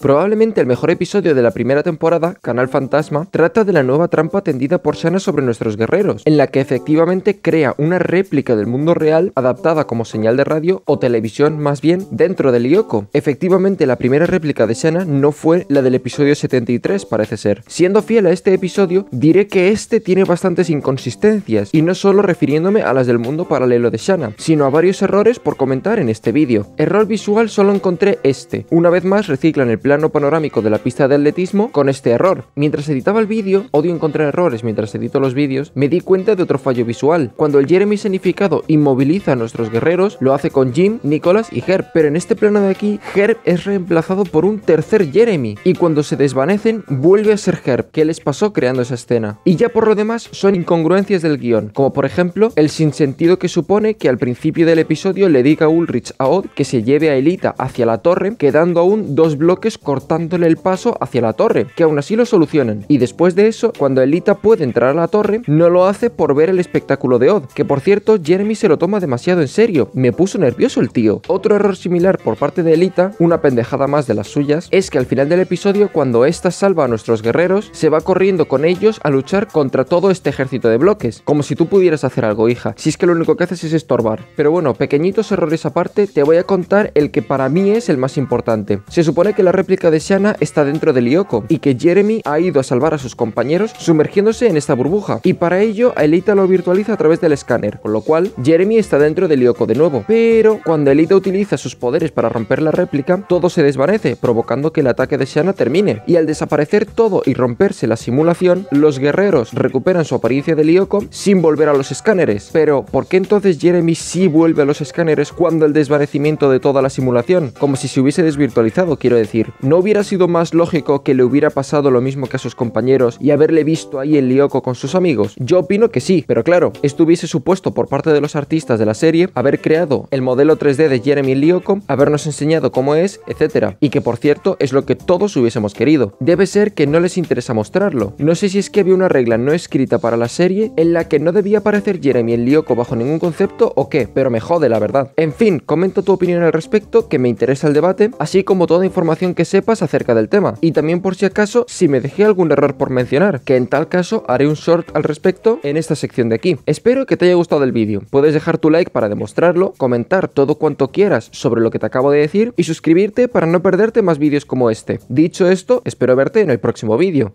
Probablemente el mejor episodio de la primera temporada, Canal Fantasma, trata de la nueva trampa tendida por Shanna sobre nuestros guerreros, en la que efectivamente crea una réplica del mundo real adaptada como señal de radio o televisión más bien dentro del Lyoko. Efectivamente la primera réplica de Shanna no fue la del episodio 73 parece ser. Siendo fiel a este episodio, diré que este tiene bastantes inconsistencias, y no solo refiriéndome a las del mundo paralelo de Shanna, sino a varios errores por comentar en este vídeo. Error visual solo encontré este. Una vez más reciclan el plano panorámico de la pista de atletismo con este error. Mientras editaba el vídeo, odio encontrar errores mientras edito los vídeos, me di cuenta de otro fallo visual. Cuando el Jeremy significado inmoviliza a nuestros guerreros, lo hace con Jim, Nicholas y Herb, pero en este plano de aquí, Herb es reemplazado por un tercer Jeremy, y cuando se desvanecen, vuelve a ser Herb, ¿Qué les pasó creando esa escena. Y ya por lo demás, son incongruencias del guión, como por ejemplo, el sinsentido que supone que al principio del episodio le diga Ulrich a Odd que se lleve a Elita hacia la torre, quedando aún dos bloques cortándole el paso hacia la torre, que aún así lo solucionan. Y después de eso, cuando Elita puede entrar a la torre, no lo hace por ver el espectáculo de Odd, que por cierto Jeremy se lo toma demasiado en serio, me puso nervioso el tío. Otro error similar por parte de Elita, una pendejada más de las suyas, es que al final del episodio cuando esta salva a nuestros guerreros, se va corriendo con ellos a luchar contra todo este ejército de bloques, como si tú pudieras hacer algo, hija, si es que lo único que haces es estorbar. Pero bueno, pequeñitos errores aparte, te voy a contar el que para mí es el más importante. Se supone que la réplica de Shanna está dentro de Lyoko y que Jeremy ha ido a salvar a sus compañeros sumergiéndose en esta burbuja y para ello Elita lo virtualiza a través del escáner, con lo cual Jeremy está dentro de Lyoko de nuevo, pero cuando Elita utiliza sus poderes para romper la réplica, todo se desvanece, provocando que el ataque de Shanna termine y al desaparecer todo y romperse la simulación, los guerreros recuperan su apariencia de Lyoko sin volver a los escáneres, pero ¿por qué entonces Jeremy sí vuelve a los escáneres cuando el desvanecimiento de toda la simulación? Como si se hubiese desvirtualizado, quiero decir. ¿No hubiera sido más lógico que le hubiera pasado lo mismo que a sus compañeros y haberle visto ahí el lioco con sus amigos? Yo opino que sí, pero claro, estuviese supuesto por parte de los artistas de la serie haber creado el modelo 3D de Jeremy Lioco, habernos enseñado cómo es, etc. Y que por cierto es lo que todos hubiésemos querido. Debe ser que no les interesa mostrarlo. No sé si es que había una regla no escrita para la serie en la que no debía aparecer Jeremy el Lioco bajo ningún concepto o qué, pero me jode la verdad. En fin, comento tu opinión al respecto que me interesa el debate, así como toda información que sepas acerca del tema. Y también por si acaso, si me dejé algún error por mencionar, que en tal caso haré un short al respecto en esta sección de aquí. Espero que te haya gustado el vídeo. Puedes dejar tu like para demostrarlo, comentar todo cuanto quieras sobre lo que te acabo de decir y suscribirte para no perderte más vídeos como este. Dicho esto, espero verte en el próximo vídeo.